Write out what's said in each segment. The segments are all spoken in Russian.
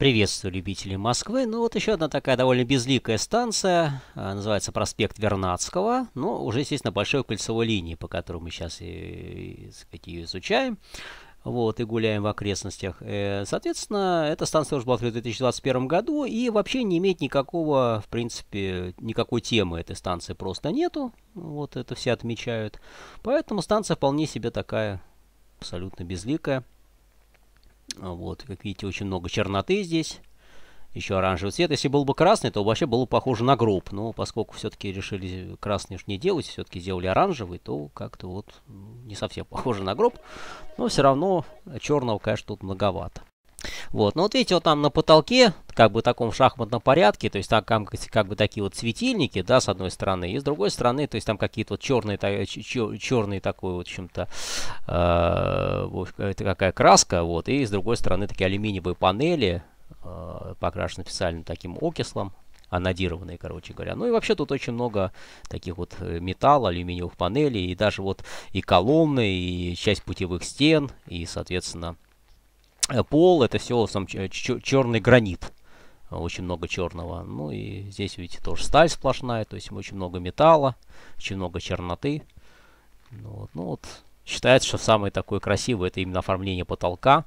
Приветствую любителей Москвы. Ну вот еще одна такая довольно безликая станция, а, называется проспект Вернадского, но ну, уже, естественно, большой кольцевой линии, по которой мы сейчас э, и, и, сказать, ее изучаем. Вот, и гуляем в окрестностях. Э, соответственно, эта станция уже была открыта в 2021 году, и вообще не имеет никакого, в принципе, никакой темы этой станции просто нету. Вот это все отмечают. Поэтому станция вполне себе такая абсолютно безликая. Вот, как видите, очень много черноты здесь. Еще оранжевый цвет. Если был бы красный, то вообще было бы похоже на гроб. Но поскольку все-таки решили красный уж не делать, все-таки сделали оранжевый, то как-то вот ну, не совсем похоже на гроб. Но все равно черного, конечно, тут многовато. Вот, ну вот видите, вот там на потолке, как бы в таком шахматном порядке, то есть там как, как бы такие вот светильники, да, с одной стороны, и с другой стороны, то есть там какие-то вот черные, та, чер, черные такой вот, в общем-то, э, какая краска, вот, и с другой стороны такие алюминиевые панели, э, покрашены специальным таким окислом, анодированные, короче говоря. Ну и вообще тут очень много таких вот э, металла, алюминиевых панелей, и даже вот и колонны, и часть путевых стен, и, соответственно, Э, пол это все сам черный гранит. Очень много черного. Ну и здесь, видите, тоже сталь сплошная. То есть очень много металла, очень много черноты. Ну вот, ну вот считается, что самое такое красивое это именно оформление потолка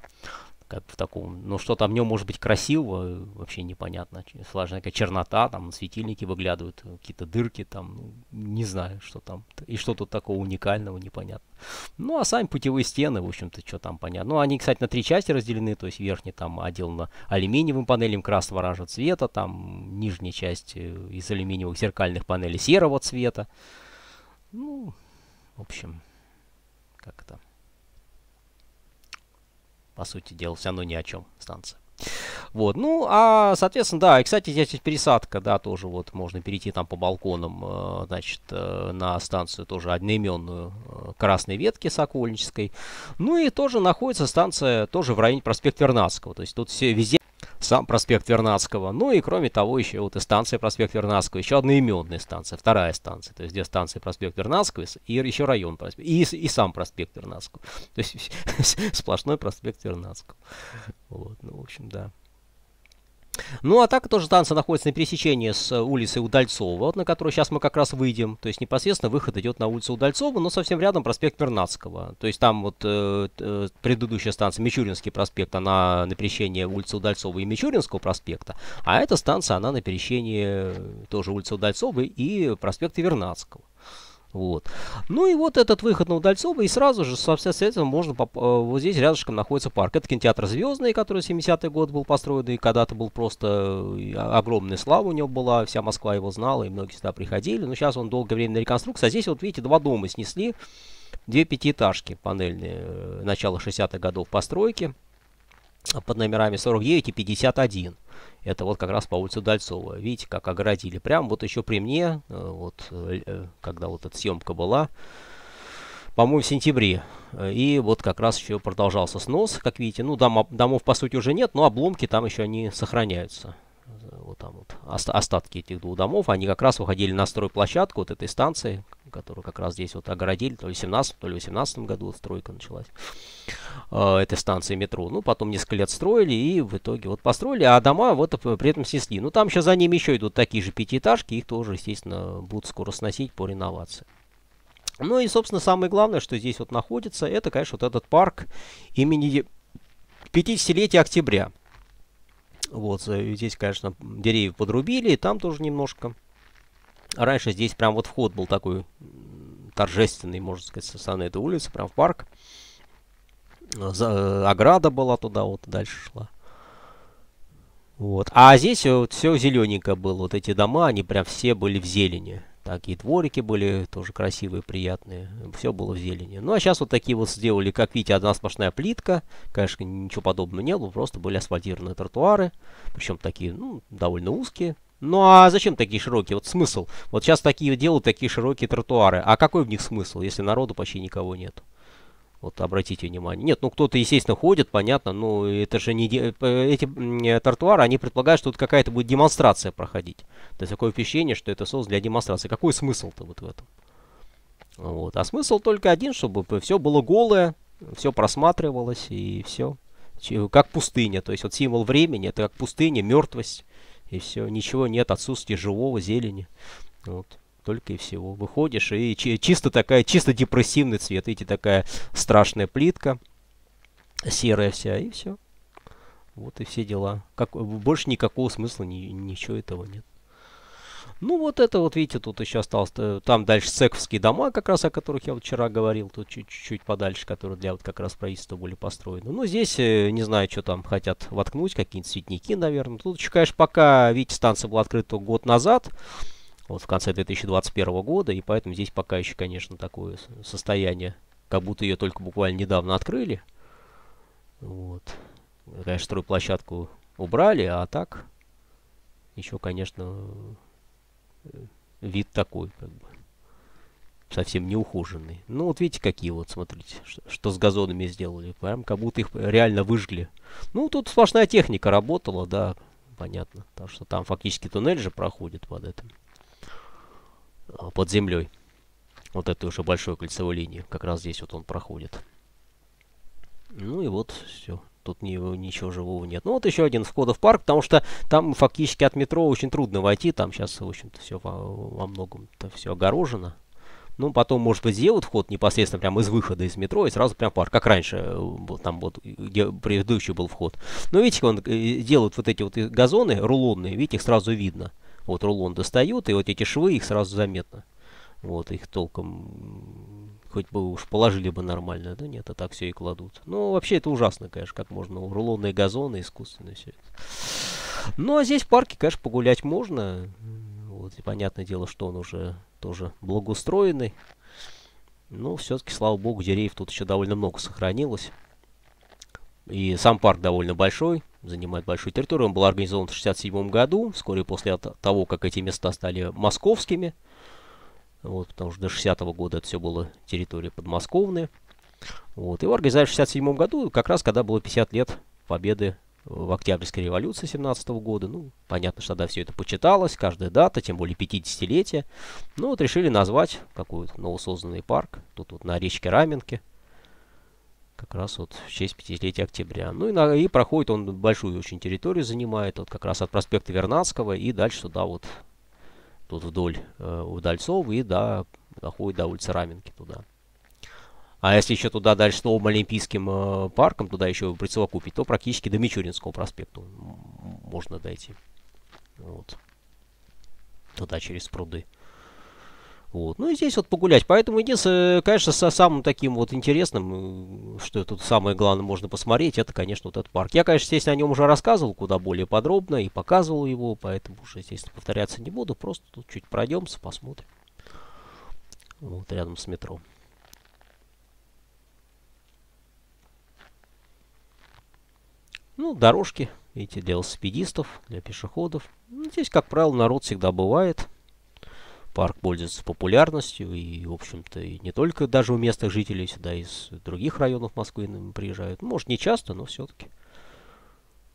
как в таком, ну что там в нем может быть красивого, вообще непонятно. Сложная какая чернота, там светильники выглядывают, какие-то дырки там, ну, не знаю, что там. И что тут такого уникального, непонятно. Ну а сами путевые стены, в общем-то, что там понятно. Ну они, кстати, на три части разделены, то есть верхний там отделан алюминиевым панелем красного оранжевого цвета, там нижняя часть э, из алюминиевых зеркальных панелей серого цвета. Ну, в общем, как-то по сути дела, все равно ни о чем станция. Вот, ну, а, соответственно, да, и, кстати, здесь пересадка, да, тоже вот можно перейти там по балконам, э, значит, э, на станцию тоже одноименную э, Красной Ветки Сокольнической. Ну и тоже находится станция тоже в районе проспекта Вернадского, то есть тут все везде сам проспект Вернадского. Ну и кроме того еще вот и станция проспект Вернадского, еще одноименная станция, вторая станция, то есть где станция проспект Вернадского и еще район проспект, и, и сам проспект Вернадского. То есть сплошной проспект Вернадского. Вот, ну в общем, да. Ну, а так тоже станция находится на пересечении с э, улицей Удальцова, вот, на которую сейчас мы как раз выйдем. То есть непосредственно выход идет на улицу Удальцова, но совсем рядом проспект Пернатского. То есть там вот э, э, предыдущая станция Мичуринский проспект, она на пересечении улицы Удальцова и Мичуринского проспекта, а эта станция, она на пересечении э, тоже улицы Удальцова и проспекта Вернадского. Вот. Ну и вот этот выход на Удальцова, и сразу же, соответственно, можно поп э, вот здесь рядышком находится парк. Это кинотеатр «Звездный», который в 70-й год был построен, и когда-то был просто а, огромная слава у него была, вся Москва его знала, и многие сюда приходили. Но сейчас он долгое время на реконструкции. А здесь, вот видите, два дома снесли, две пятиэтажки панельные э, начала 60-х годов постройки под номерами 49 и 51. Это вот как раз по улице Дальцова. Видите, как оградили. Прям вот еще при мне, э, вот э, э, когда вот эта съемка была, по-моему, в сентябре. И вот как раз еще продолжался снос, как видите. Ну, дом, домов, по сути, уже нет, но обломки там еще они сохраняются. Вот там вот остатки этих двух домов, они как раз уходили на стройплощадку вот этой станции, которую как раз здесь вот огородили, то ли в 17 то ли в 18 году вот стройка началась э, этой станции метро. Ну, потом несколько лет строили и в итоге вот построили, а дома вот при этом снесли. Ну, там сейчас за ними еще идут такие же пятиэтажки, их тоже, естественно, будут скоро сносить по реновации. Ну и, собственно, самое главное, что здесь вот находится, это, конечно, вот этот парк имени 50-летия октября. Вот, э, здесь, конечно, деревья подрубили, и там тоже немножко Раньше здесь прям вот вход был такой торжественный, можно сказать, со стороны этой улицы, прям в парк. За, э, ограда была туда, вот дальше шла. Вот. А здесь вот все зелененько было. Вот эти дома, они прям все были в зелени. Такие дворики были тоже красивые, приятные. Все было в зелени. Ну, а сейчас вот такие вот сделали, как видите, одна сплошная плитка. Конечно, ничего подобного не было, просто были асфальтированные тротуары. Причем такие, ну, довольно узкие. Ну а зачем такие широкие? Вот смысл. Вот сейчас такие делают такие широкие тротуары. А какой в них смысл, если народу почти никого нет? Вот обратите внимание. Нет, ну кто-то, естественно, ходит, понятно, но это же не... Э, эти э, тротуары, они предполагают, что тут какая-то будет демонстрация проходить. То есть такое впечатление, что это создано для демонстрации. Какой смысл-то вот в этом? Вот. А смысл только один, чтобы все было голое, все просматривалось и все. Как пустыня. То есть вот символ времени, это как пустыня, мертвость и все. Ничего нет, отсутствие живого, зелени. Вот. Только и всего. Выходишь, и чисто такая, чисто депрессивный цвет. Видите, такая страшная плитка, серая вся, и все. Вот и все дела. Как, больше никакого смысла, ни, ничего этого нет. Ну вот это вот, видите, тут еще осталось, там дальше цековские дома, как раз о которых я вчера говорил, тут чуть-чуть подальше, которые для вот как раз правительства были построены. Ну здесь, э, не знаю, что там хотят воткнуть, какие-нибудь цветники, наверное. Тут еще, конечно, пока, видите, станция была открыта год назад, вот в конце 2021 года, и поэтому здесь пока еще, конечно, такое состояние, как будто ее только буквально недавно открыли. Вот. Конечно, стройплощадку убрали, а так еще, конечно, вид такой, как бы. Совсем неухоженный. Ну, вот видите, какие вот, смотрите, что, что с газонами сделали. Прям как будто их реально выжгли. Ну, тут сплошная техника работала, да, понятно. Потому что там фактически туннель же проходит под этим. А, под землей. Вот этой уже большой кольцевой линии. Как раз здесь вот он проходит тут ни, ничего живого нет. Ну вот еще один входа в парк, потому что там фактически от метро очень трудно войти, там сейчас, в общем-то, все во, во многом-то все огорожено. Ну, потом, может быть, сделают вход непосредственно прямо из выхода из метро и сразу прям парк, как раньше, э, там вот, где предыдущий был вход. Но ну, видите, он э, делают вот эти вот газоны рулонные, видите, их сразу видно. Вот рулон достают, и вот эти швы, их сразу заметно. Вот, их толком хоть бы уж положили бы нормально. Да нет, а так все и кладут. Ну, вообще это ужасно, конечно, как можно. Рулонные газоны, искусственные все это. Ну, а здесь в парке, конечно, погулять можно. Вот, и понятное дело, что он уже тоже благоустроенный. Но ну, все-таки, слава богу, деревьев тут еще довольно много сохранилось. И сам парк довольно большой, занимает большую территорию. Он был организован в 1967 году, вскоре после того, как эти места стали московскими. Вот, потому что до 60-го года это все было территория подмосковная. Вот. И в организовали в 67 году, как раз когда было 50 лет победы в Октябрьской революции 17 -го года. Ну, понятно, что тогда все это почиталось, каждая дата, тем более 50-летие. Ну, вот решили назвать какой-то новосозданный парк, тут вот на речке Раменки, как раз вот в честь 50-летия октября. Ну, и, на, и проходит он большую очень территорию, занимает вот как раз от проспекта Вернадского и дальше туда вот тут вдоль э, Удальцова и до, доходит до улицы Раменки туда. А если еще туда дальше с новым Олимпийским э, парком, туда еще прицелокупить, то практически до Мичуринского проспекта можно дойти. Вот. Туда через пруды. Вот. Ну и здесь вот погулять. Поэтому единственное, конечно, со самым таким вот интересным, э, что тут самое главное можно посмотреть, это, конечно, вот этот парк. Я, конечно, здесь о нем уже рассказывал куда более подробно и показывал его, поэтому уже, естественно, повторяться не буду. Просто тут чуть пройдемся, посмотрим. Вот рядом с метро. Ну, дорожки, видите, для велосипедистов, для пешеходов. Ну, здесь, как правило, народ всегда бывает. Парк пользуется популярностью, и, в общем-то, и не только даже у местных жителей, сюда из других районов Москвы приезжают. Ну, может, не часто, но все-таки.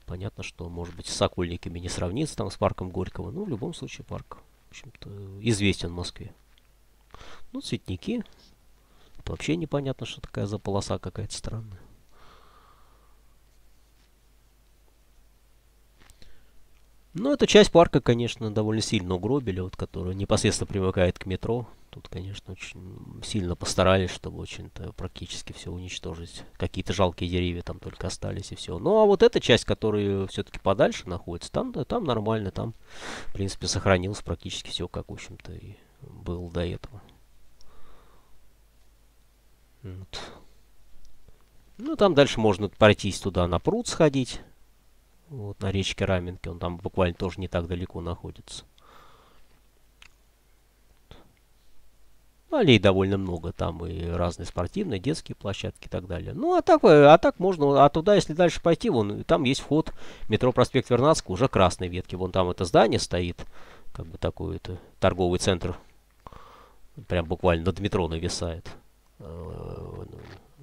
Понятно, что, может быть, с Сокольниками не сравнится там с парком Горького, но в любом случае парк, в общем-то, известен в Москве. Ну, цветники. вообще непонятно, что такая за полоса какая-то странная. Ну, эта часть парка, конечно, довольно сильно угробили, вот, которая непосредственно привыкает к метро. Тут, конечно, очень сильно постарались, чтобы очень-то практически все уничтожить. Какие-то жалкие деревья там только остались и все. Ну, а вот эта часть, которая все-таки подальше находится, там, да, там нормально, там, в принципе, сохранилось практически все, как, в общем-то, и был до этого. Вот. Ну, там дальше можно пройтись туда на пруд сходить. Вот на речке Раменки. Он там буквально тоже не так далеко находится. Ну, аллей довольно много, там и разные спортивные, детские площадки и так далее. Ну, а так, э, а так можно, а туда, если дальше пойти, вон, там есть вход метро проспект Вернадского, уже красной ветки. Вон там это здание стоит, как бы такой это торговый центр, прям буквально над метро нависает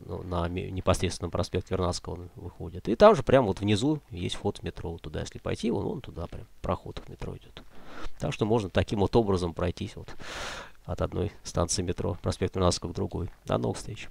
ну, на непосредственном проспекте Вернадского выходит. И там же прямо вот внизу есть вход в метро. Вот туда, если пойти, вон, вон туда прям проход в метро идет. Так что можно таким вот образом пройтись вот от одной станции метро, проспект Вернадского к другой. До новых встреч!